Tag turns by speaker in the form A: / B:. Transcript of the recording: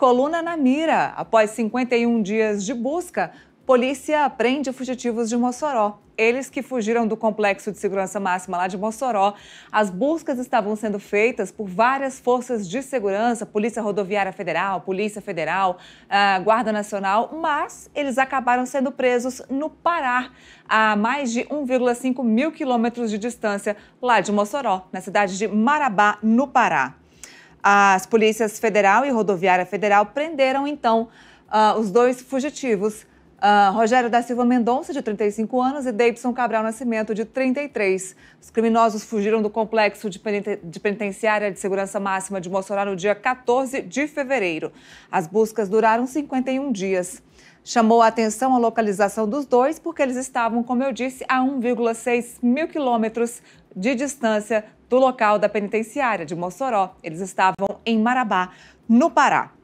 A: Coluna na mira. Após 51 dias de busca, polícia prende fugitivos de Mossoró. Eles que fugiram do complexo de segurança máxima lá de Mossoró. As buscas estavam sendo feitas por várias forças de segurança, Polícia Rodoviária Federal, Polícia Federal, ah, Guarda Nacional, mas eles acabaram sendo presos no Pará, a mais de 1,5 mil quilômetros de distância lá de Mossoró, na cidade de Marabá, no Pará. As polícias federal e rodoviária federal prenderam então uh, os dois fugitivos, uh, Rogério da Silva Mendonça, de 35 anos, e Davidson Cabral Nascimento, de 33. Os criminosos fugiram do complexo de, penitenciária de segurança máxima de Mossoró no dia 14 de fevereiro. As buscas duraram 51 dias. Chamou a atenção a localização dos dois, porque eles estavam, como eu disse, a 1,6 mil quilômetros de distância do local da penitenciária de Mossoró. Eles estavam em Marabá, no Pará.